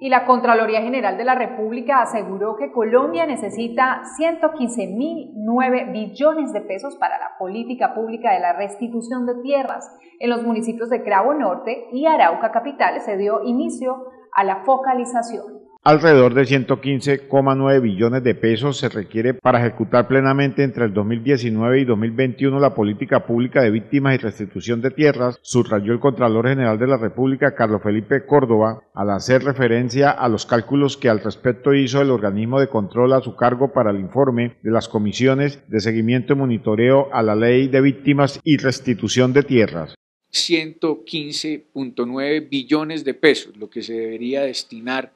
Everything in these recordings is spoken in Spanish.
y la Contraloría General de la República aseguró que Colombia necesita 115.009 billones de pesos para la política pública de la restitución de tierras. En los municipios de Cravo Norte y Arauca Capital se dio inicio a la focalización. Alrededor de 115,9 billones de pesos se requiere para ejecutar plenamente entre el 2019 y 2021 la política pública de víctimas y restitución de tierras, subrayó el Contralor General de la República, Carlos Felipe Córdoba, al hacer referencia a los cálculos que al respecto hizo el organismo de control a su cargo para el informe de las comisiones de seguimiento y monitoreo a la ley de víctimas y restitución de tierras. 115.9 billones de pesos, lo que se debería destinar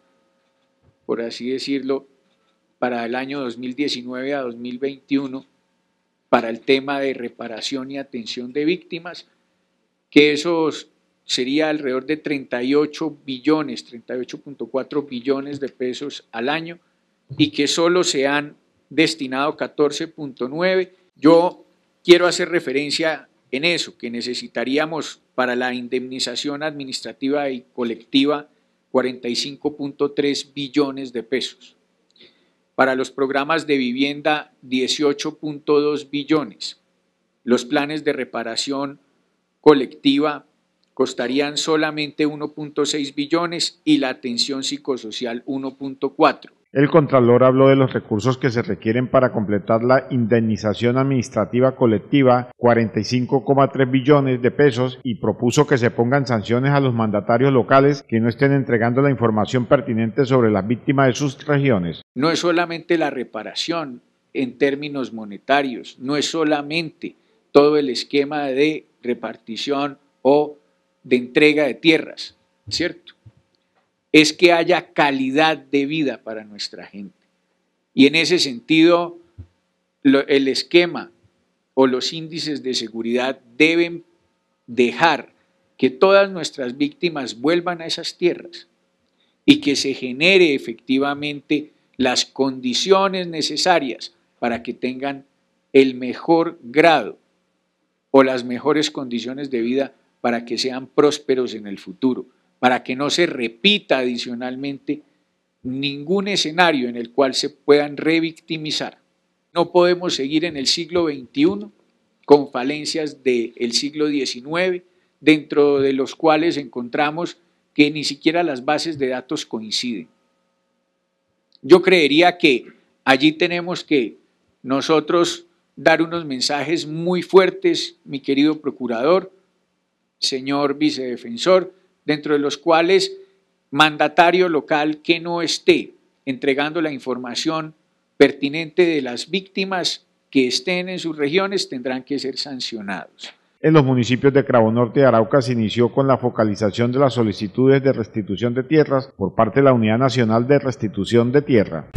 por así decirlo, para el año 2019 a 2021 para el tema de reparación y atención de víctimas, que esos sería alrededor de 38 billones, 38.4 billones de pesos al año y que solo se han destinado 14.9. Yo quiero hacer referencia en eso, que necesitaríamos para la indemnización administrativa y colectiva 45.3 billones de pesos. Para los programas de vivienda, 18.2 billones. Los planes de reparación colectiva costarían solamente 1.6 billones y la atención psicosocial 1.4. El Contralor habló de los recursos que se requieren para completar la indemnización administrativa colectiva, 45,3 billones de pesos, y propuso que se pongan sanciones a los mandatarios locales que no estén entregando la información pertinente sobre las víctimas de sus regiones. No es solamente la reparación en términos monetarios, no es solamente todo el esquema de repartición o de entrega de tierras, ¿cierto? es que haya calidad de vida para nuestra gente. Y en ese sentido, el esquema o los índices de seguridad deben dejar que todas nuestras víctimas vuelvan a esas tierras y que se genere efectivamente las condiciones necesarias para que tengan el mejor grado o las mejores condiciones de vida para que sean prósperos en el futuro para que no se repita adicionalmente ningún escenario en el cual se puedan revictimizar. No podemos seguir en el siglo XXI con falencias del siglo XIX, dentro de los cuales encontramos que ni siquiera las bases de datos coinciden. Yo creería que allí tenemos que nosotros dar unos mensajes muy fuertes, mi querido procurador, señor vicedefensor, dentro de los cuales mandatario local que no esté entregando la información pertinente de las víctimas que estén en sus regiones tendrán que ser sancionados. En los municipios de Cravo Norte y Arauca se inició con la focalización de las solicitudes de restitución de tierras por parte de la Unidad Nacional de Restitución de Tierra.